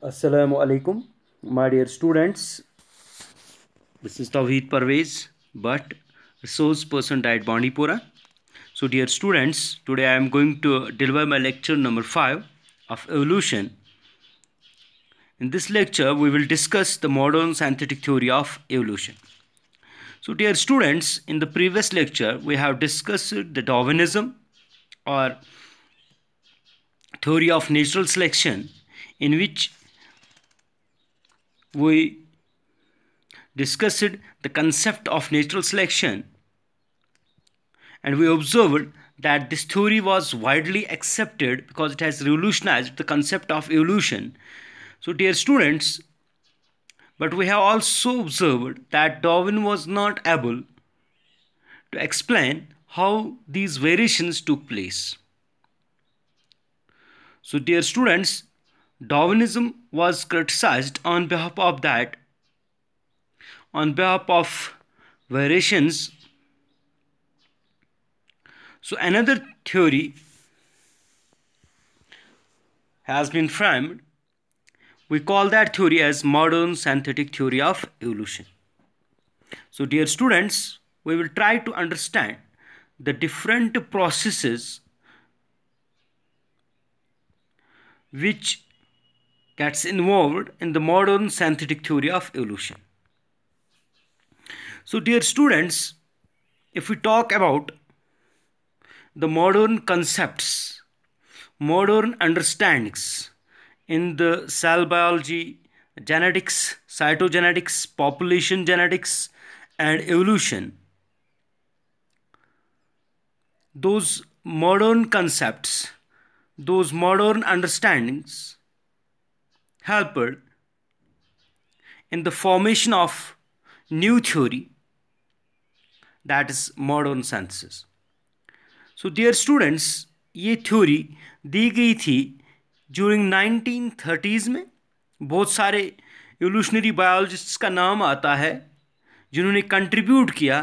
Assalamu alaikum my dear students this is Tawheed Parvez but resource person diet Bandipora so dear students today I am going to deliver my lecture number 5 of evolution in this lecture we will discuss the modern scientific theory of evolution so dear students in the previous lecture we have discussed the Darwinism or theory of natural selection in which we discussed the concept of natural selection and we observed that this theory was widely accepted because it has revolutionized the concept of evolution. So dear students, but we have also observed that Darwin was not able to explain how these variations took place. So dear students, Darwinism was criticized on behalf of that, on behalf of variations. So another theory has been framed. We call that theory as modern synthetic theory of evolution. So dear students, we will try to understand the different processes which that's involved in the modern synthetic theory of evolution. So dear students, if we talk about the modern concepts, modern understandings in the cell biology, genetics, cytogenetics, population genetics and evolution, those modern concepts, those modern understandings helped in the formation of new theory that is modern sciences so dear students ये theory दी गई थी during 1930s में बहुत सारे evolutionary biologists का नाम आता है जिन्होंने कंट्रीब्यूट किया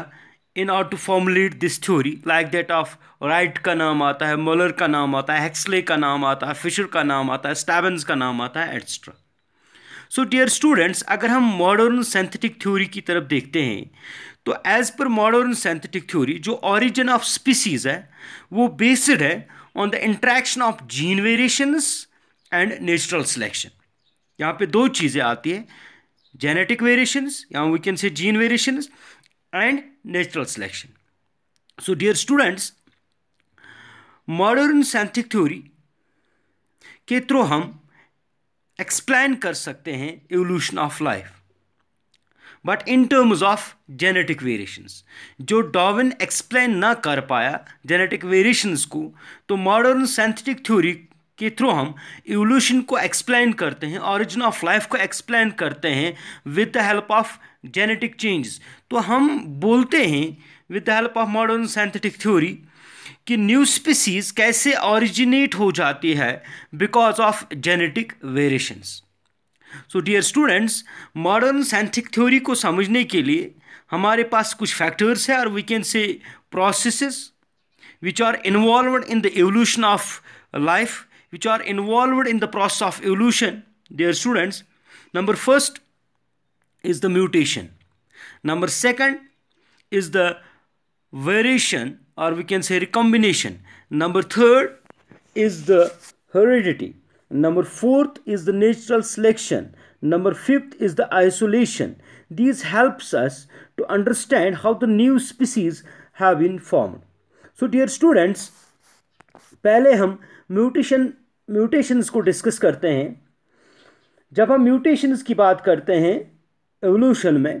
in are to formulate this theory like that of Wright का नाम आता है मोलर का नाम आता है हेक्सले का नाम आता है फिशर का नाम आता है स्टैबन्स का नाम आता है एट्सट्रा सो डियर स्टूडेंट्स अगर हम मॉडर्न सेंथेटिक थ्योरी की तरफ देखते हैं तो एज पर मॉडर्न सेंथेटिक थ्योरी जो ऑरिजिन ऑफ स्पीसीज है वो बेस्ड है on the interaction of gene variations and natural selection यहाँ पे दो चीज़ें आती है जेनेटिक वेरिएशंस या we can say gene variations and natural selection. So dear students, modern scientific theory के थ्रू हम एक्सप्लेन कर सकते हैं evolution of life but in terms of genetic variations जो डॉविन एक्सप्लेन ना कर पाया जेनेटिक वेरिएशंस को तो मॉडर्न साइंटिफिक थ्योरी के थ्रू हम इवोल्यूशन को एक्सप्लेन करते हैं ऑरिजिन ऑफ लाइफ को एक्सप्लेन करते हैं with the help of genetic changes तो हम बोलते हैं with the help of modern synthetic theory कि न्यू स्पीसीज कैसे ऑरिजिनेट हो जाती है because of genetic variations so dear students modern synthetic theory को समझने के लिए हमारे पास कुछ फैक्टर्स है और we can say processes which are involved in the evolution of life which are involved in the process of evolution dear students number first is the mutation Number second is the variation or we can say recombination. Number third is the heredity. Number fourth is the natural selection. Number fifth is the isolation. These helps us to understand how the new species have been formed. So dear students, पहले हम mutation mutations को discuss करते हैं जब हम mutations की बात करते हैं एवोल्यूशन में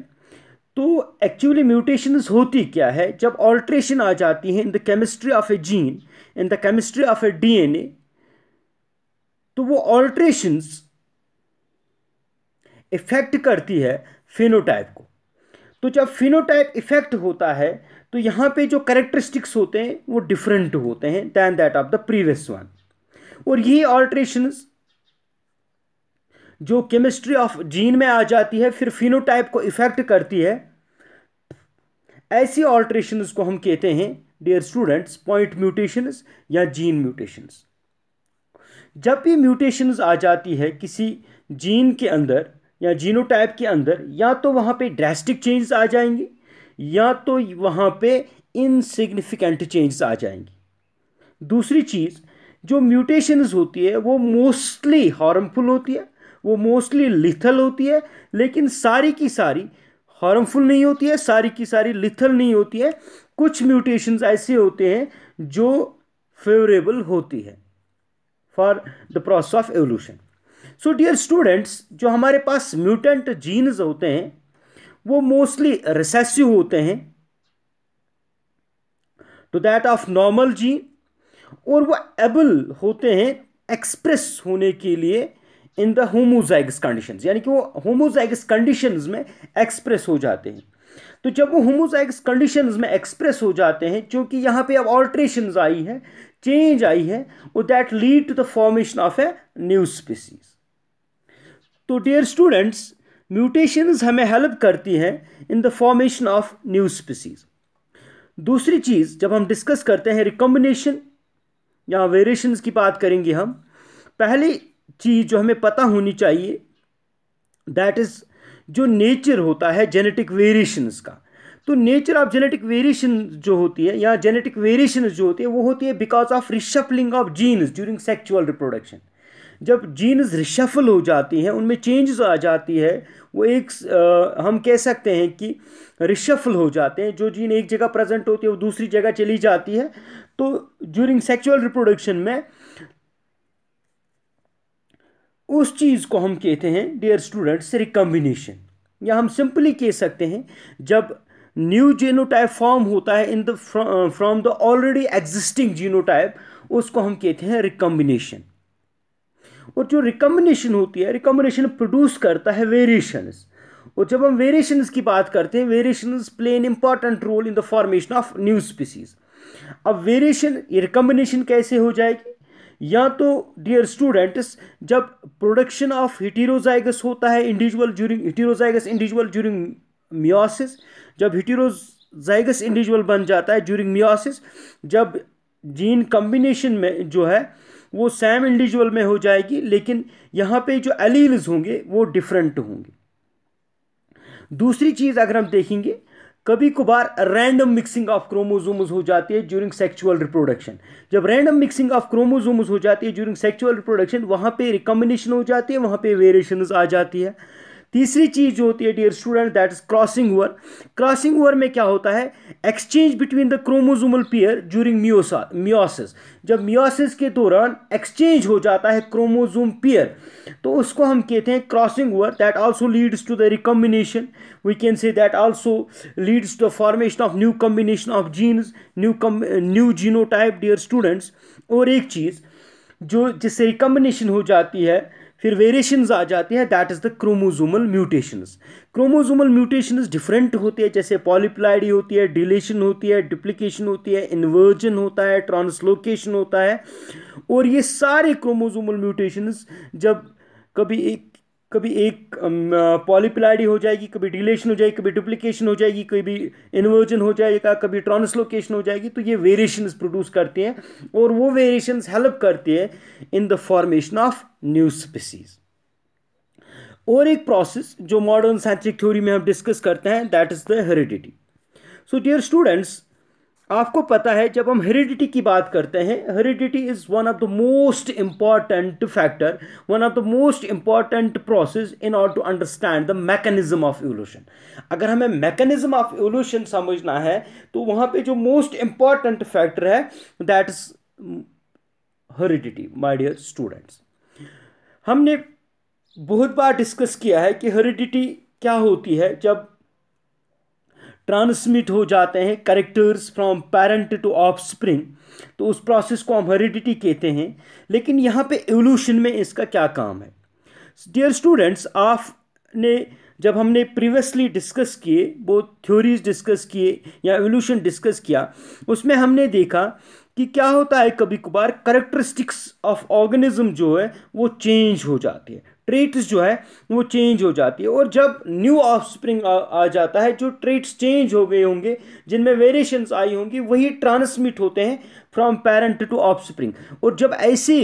तो एक्चुअली म्यूटेशंस होती क्या है जब ऑल्ट्रेशन आ जाती है in the chemistry of a gene in the chemistry of a DNA तो वो ऑल्ट्रेशंस इफ़ेक्ट करती है फिनोटाइप को तो जब फिनोटाइप इफ़ेक्ट होता है तो यहाँ पे जो करेक्टरिस्टिक्स होते हैं वो डिफरेंट होते हैं than that of the previous one और ये ऑल्ट्रेशंस जो केमिस्ट्री ऑफ जीन में आ जाती है फिर फिनोटाइप को इफेक्ट करती है ऐसी ऑल्ट्रेशन को हम कहते हैं डियर स्टूडेंट्स पॉइंट म्यूटेशंस या जीन म्यूटेशंस जब भी म्यूटेशंस आ जाती है किसी जीन के अंदर या जीनोटाइप के अंदर या तो वहाँ पे ड्रेस्टिक चेंजेस आ जाएंगे या तो वहाँ पे इनसिग्निफिकेंट चेंजेस आ जाएंगी दूसरी चीज़ जो म्यूटेशंस होती है वो मोस्टली हार्मफुल होती है वो मोस्टली लिथल होती है लेकिन सारी की सारी हार्मफुल नहीं होती है सारी की सारी लिथल नहीं होती है कुछ म्यूटेशंस ऐसे होते हैं जो फेवरेबल होती है for the process of evolution so dear students जो हमारे पास म्यूटेंट जीन्स होते हैं वो मोस्टली रिसेसिव होते हैं to that of normal gene और वो एबल होते हैं एक्सप्रेस होने के लिए इन द होमोजाइगस कंडीशन यानी कि वो होमोजाइगस कंडीशन में एक्सप्रेस हो जाते हैं तो जब वो होमोजाइगस कंडीशन में एक्सप्रेस हो जाते हैं क्योंकि यहाँ पे अब ऑल्ट्रेशन आई है चेंज आई है वो that lead to the formation of a new species तो डियर स्टूडेंट्स म्यूटेशंस हमें हेल्प करती हैं in the formation of new species दूसरी चीज़ जब हम डिस्कस करते हैं रिकम्बिनेशन या वेरिएशंस की बात करेंगे हम पहले चीज़ जो हमें पता होनी चाहिए दैट इज़ जो नेचर होता है जेनेटिक वेरिएशंस का तो नेचर ऑफ जेनेटिक वेरिएशन जो होती है या जेनेटिक वेरिएशन जो होती है वो होती है because of reshuffling of genes during sexual reproduction जब जीन्स रिशफल हो जाती हैं उनमें चेंजेस आ जाती है वो एक आ, हम कह सकते हैं कि रिशफल हो जाते हैं जो जीन एक जगह प्रेजेंट होती है वो दूसरी जगह चली जाती है तो ड्यूरिंग सेक्चुअल रिप्रोडक्शन में उस चीज़ को हम कहते हैं डियर स्टूडेंट्स रिकम्बिनेशन या हम सिंपली कह सकते हैं जब न्यू जीनोटाइप फॉर्म होता है in the from the already existing genotype उसको हम कहते हैं रिकम्बिनेशन और जो रिकम्बिनेशन होती है रिकम्बिनेशन प्रोड्यूस करता है वेरिएशंस और जब हम वेरिएशंस की बात करते हैं variations play an important role in the formation of new species अब वेरिएशन ये रिकम्बिनेशन कैसे हो जाएगी या तो डियर स्टूडेंट्स जब प्रोडक्शन ऑफ हिटीरोजाइगस होता है individual during heterozygous individual during meiosis जब हिटीरोजाइगस इंडिविजुअल बन जाता है ज्यूरिंग मियोसिस जब जीन कम्बिनेशन में जो है वो सेम इंडिविजुअल में हो जाएगी लेकिन यहाँ पे जो एलील्स होंगे वो डिफरेंट होंगे दूसरी चीज़ अगर हम देखेंगे कभी कभार रैंडम मिक्सिंग ऑफ क्रोमोजोम्स हो जाती है ज्यूरिंग सेक्चुअल रिप्रोडक्शन जब रैंडम मिक्सिंग ऑफ क्रोमोजोम्स हो जाती है ज्यूरिंग सेक्चुअल रिप्रोडक्शन वहाँ पे रिकम्बिनेशन हो जाती है वहाँ पे वेरिएशन आ जाती है तीसरी चीज़ जो होती है dear student that is crossing over crossing over में क्या होता है exchange between the chromosomal pair during meiosis meiosis जब मियोसिस के दौरान एक्सचेंज हो जाता है क्रोमोजोम पेयर तो उसको हम कहते हैं crossing over that also leads to the recombination we can say that also leads to the formation of new combination of genes new new genotype dear students और एक चीज़ जो जिससे रिकम्बिनेशन हो जाती है फिर वेरिएशंस आ जाते हैं that is the chromosomal mutations chromosomal mutations different होते हैं जैसे पॉलीप्लाइडी होती है डिलेशन होती है डुप्लीकेशन होती है इन्वर्जन होता है ट्रांसलोकेशन होता है और ये सारे क्रोमोजोमल म्यूटेशंस जब कभी एक कभी एक पॉलीप्लाइडी हो जाएगी कभी डिलेशन हो जाएगी कभी डुप्लीकेशन हो जाएगी कभी इन्वर्जन हो जाएगा कभी ट्रांसलोकेशन हो जाएगी तो ये वेरिएशंस प्रोड्यूस करते हैं और वो वेरिएशंस हेल्प करते हैं in the formation of new species और एक प्रोसेस जो मॉडर्न साइंटिफिक थ्योरी में हम डिस्कस करते हैं that is the heredity so dear students आपको पता है जब हम हेरिडिटी की बात करते हैं heredity is one of the most important factor one of the most important process in order to understand the mechanism of evolution अगर हमें मैकेनिज्म ऑफ एवोल्यूशन समझना है तो वहाँ पे जो मोस्ट इम्पॉर्टेंट फैक्टर है that is heredity my dear students हमने बहुत बार डिस्कस किया है कि हेरिडिटी क्या होती है जब ट्रांसमिट हो जाते हैं characters from parent to offspring तो उस प्रोसेस को हम हेरिडिटी कहते हैं लेकिन यहाँ पे एवोल्यूशन में इसका क्या काम है डियर स्टूडेंट्स आप ने जब हमने प्रीवियसली डिस्कस किए वो थ्योरीज डिस्कस किए या एवोल्यूशन डिस्कस किया उसमें हमने देखा कि क्या होता है कभी कभार करेक्टरिस्टिक्स ऑफ ऑर्गेनिज्म जो है वो चेंज हो जाती है ट्रेट्स जो है वो चेंज हो जाती है और जब न्यू ऑफस्प्रिंग आ, आ जाता है जो ट्रेट्स चेंज हो गए होंगे जिनमें वेरिएशंस आई होंगी वही ट्रांसमिट होते हैं फ्रॉम पेरेंट टू ऑफस्प्रिंग और जब ऐसी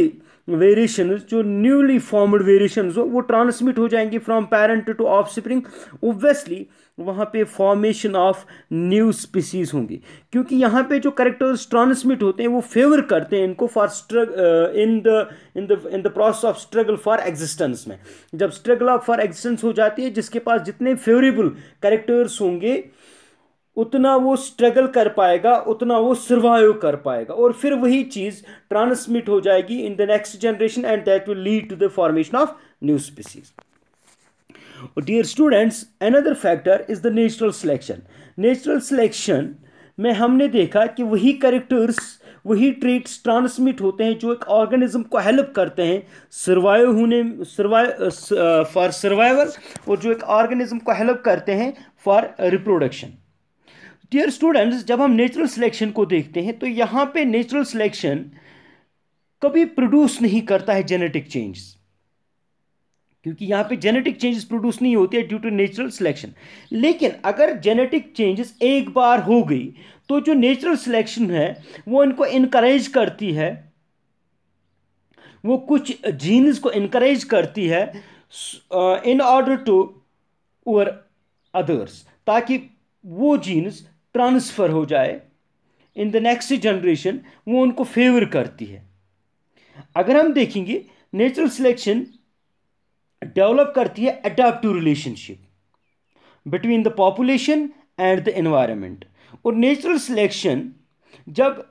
वेरिएशन जो न्यूली फॉर्मड वेरिएशन हो वो ट्रांसमिट हो जाएंगी from parent to offspring obviously वहाँ पे फॉर्मेशन ऑफ न्यू स्पीसीज होंगी क्योंकि यहाँ पे जो करेक्टर्स ट्रांसमिट होते हैं वो फेवर करते हैं इनको for struggle in the in the in the process of struggle for existence में जब स्ट्रगल ऑफ फॉर एग्जिस्टेंस हो जाती है जिसके पास जितने फेवरेबल करेक्टर्स होंगे उतना वो स्ट्रगल कर पाएगा उतना वो सर्वाइव कर पाएगा और फिर वही चीज़ ट्रांसमिट हो जाएगी in the next generation and that will lead to the formation of new species dear students another factor is the natural selection natural selection में हमने देखा कि वही करेक्टर्स वही ट्रीट्स ट्रांसमिट होते हैं जो एक ऑर्गेनिज्म को हेल्प करते हैं सर्वाइव होने सर्वाइव फॉर सर्वाइवल और जो एक ऑर्गेनिज्म को हेल्प करते हैं फॉर रिप्रोडक्शन डियर स्टूडेंट्स जब हम नेचुरल सिलेक्शन को देखते हैं तो यहाँ पे नेचुरल सिलेक्शन कभी प्रोड्यूस नहीं करता है जेनेटिक चेंजेस क्योंकि यहाँ पे जेनेटिक चेंजेस प्रोड्यूस नहीं होते हैं ड्यू टू नेचुरल सिलेक्शन लेकिन अगर जेनेटिक चेंजेस एक बार हो गई तो जो नेचुरल सिलेक्शन है वो इनको इनक्रेज करती है वो कुछ जीन्स को इनक्रेज करती है इन ऑर्डर टू और अदर्स ताकि वो जीन्स ट्रांसफ़र हो जाए इन द नेक्स्ट जनरेशन वो उनको फेवर करती है अगर हम देखेंगे नेचुरल सिलेक्शन डेवलप करती है adaptive relationship between the population and the environment और नेचुरल सिलेक्शन जब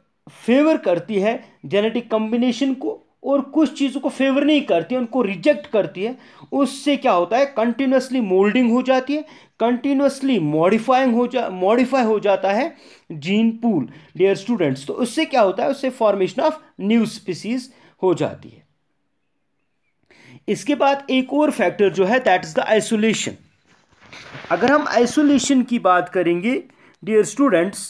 फेवर करती है जेनेटिक कम्बिनेशन को और कुछ चीज़ों को फेवर नहीं करती है उनको रिजेक्ट करती है उससे क्या होता है कंटिन्यूसली मोल्डिंग हो जाती है कंटिन्यूसली मॉडिफाइंग हो जा मॉडिफाई हो जाता है जीन पूल डियर स्टूडेंट्स तो उससे क्या होता है उससे फॉर्मेशन ऑफ न्यू स्पीसीज हो जाती है इसके बाद एक और फैक्टर जो है दैट इज़ द आइसोलेशन अगर हम आइसोलेशन की बात करेंगे डियर स्टूडेंट्स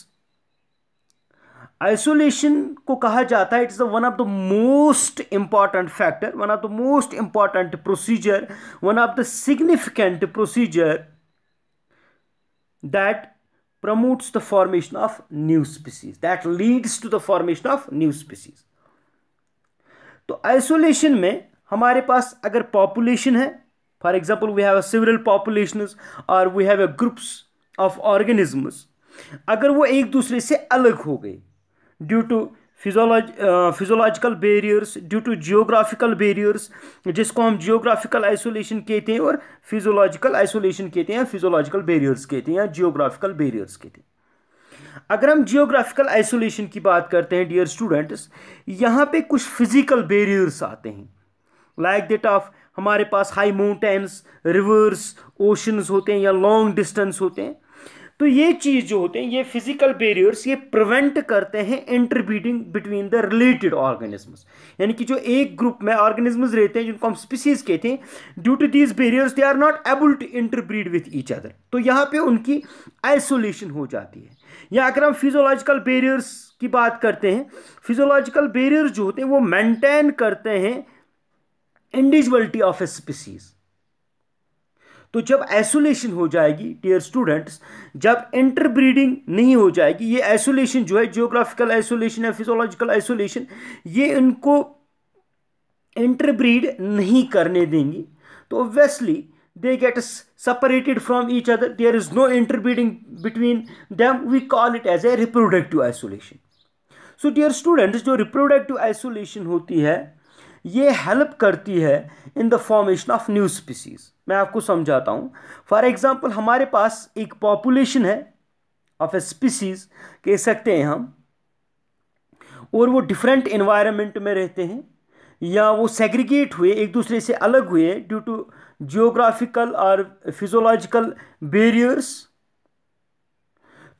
आइसोलेशन को कहा जाता है is the one of the most important factor one of the most important procedure one of the significant procedure that promotes the formation of new species that leads to the formation of new species तो isolation में हमारे पास अगर population है for example we have several population और we have a groups of organisms अगर वो एक दूसरे से अलग हो गए due to physiology physiological barriers due to geographical barriers जिसको हम जियोग्राफिकल आइसोलेशन कहते हैं और फिजोलॉजिकल आइसोलेशन कहते हैं फिजोलॉजिकल बेरियर्स कहते हैं या जियोग्राफिकल बेरियर्स कहते हैं अगर हम जियोग्राफिकल आइसोलेशन की बात करते हैं डियर स्टूडेंट्स यहाँ पे कुछ फिजिकल बेरियर्स आते हैं लाइक दैट ऑफ हमारे पास हाई माउंटेन्स रिवर्स ओशंस होते हैं या लॉन्ग डिस्टेंस होते हैं तो ये चीज़ जो होते हैं ये फिजिकल बेरियर्स ये प्रिवेंट करते हैं interbreeding between the related organisms यानी कि जो एक ग्रुप में ऑर्गेनिजम्स रहते हैं जिनको हम स्पीसीज कहते हैं due to these barriers they are not able to interbreed with each other तो यहाँ पे उनकी आइसोलेशन हो जाती है या अगर हम फिजोलॉजिकल बेरियर्स की बात करते हैं फिजोलॉजिकल बेरियर्स जो होते हैं वो मेंटेन करते हैं इंडिविजुअलिटी ऑफ ए स्पीसीज़ तो जब एसोलेशन हो जाएगी डियर स्टूडेंट्स जब इंटरब्रीडिंग नहीं हो जाएगी ये एसोलेशन जो है जियोग्राफिकल एसोलेशन या फिजोलॉजिकल एसोलेशन ये इनको इंटरब्रीड नहीं करने देंगी तो obviously they get separated from each other there is no interbreeding between them we call it as a reproductive isolation so dear students जो reproductive isolation होती है ये हेल्प करती है in the formation of new species मैं आपको समझाता हूँ फॉर एग्ज़ाम्पल हमारे पास एक पॉपुलेशन है ऑफ ए स्पीसीज़ कह सकते हैं हम और वो डिफरेंट इन्वायरमेंट में रहते हैं या वो सेग्रीगेट हुए एक दूसरे से अलग हुए ड्यू टू जियोग्राफिकल और फिजोलॉजिकल बेरियर्स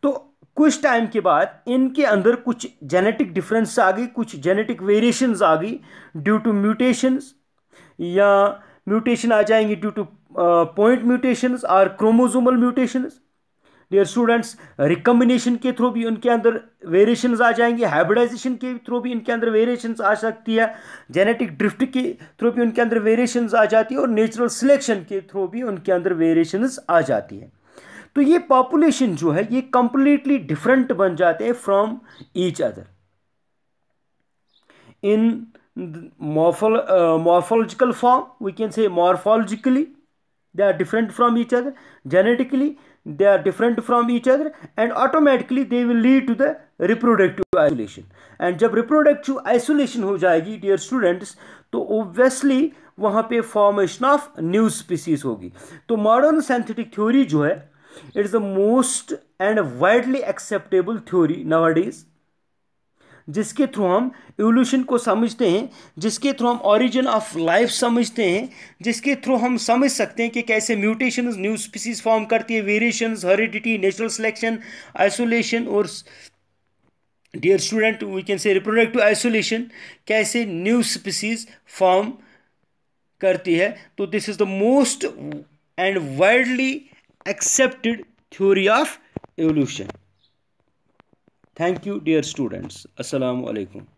तो कुछ टाइम के बाद इनके अंदर कुछ जेनेटिक डिफरेंस आ गई कुछ जेनेटिक वेरिएशंस आ गई ड्यू टू म्यूटेशंस या म्यूटेशन आ जाएंगी ड्यू टू पॉइंट म्यूटेशंस और chromosomal mutations dear students recombination के थ्रू भी उनके अंदर वेरिएशन आ जाएंगे हाइब्रिडाइजेशन के थ्रू भी इनके अंदर वेरिएशन आ सकती है जेनेटिक ड्रिफ्ट के थ्रू भी उनके अंदर वेरिएशन आ जाती है और नेचुरल सिलेक्शन के थ्रू भी उनके अंदर वेरिएशन आ जाती है तो ये पॉपुलेशन जो है ये कंप्लीटली डिफरेंट बन जाते हैं from each other in morphological form we can say morphologically they are different from each other genetically they are different from each other and automatically they will lead to the reproductive isolation and जब reproductive isolation हो जाएगी dear students तो obviously वहाँ पे formation of new species होगी तो modern synthetic theory जो है it is the most and widely acceptable theory nowadays जिसके थ्रू हम इवोल्यूशन को समझते हैं जिसके थ्रू हम ओरिजिन ऑफ लाइफ समझते हैं जिसके थ्रू हम समझ सकते हैं कि कैसे म्यूटेशन न्यू स्पीसीज फॉर्म करती है variation heredity natural selection isolation और dear student we can say reproductive isolation कैसे न्यू स्पीसीज फॉर्म करती है तो this is the most and widely accepted theory of evolution thank you dear students assalamu alaikum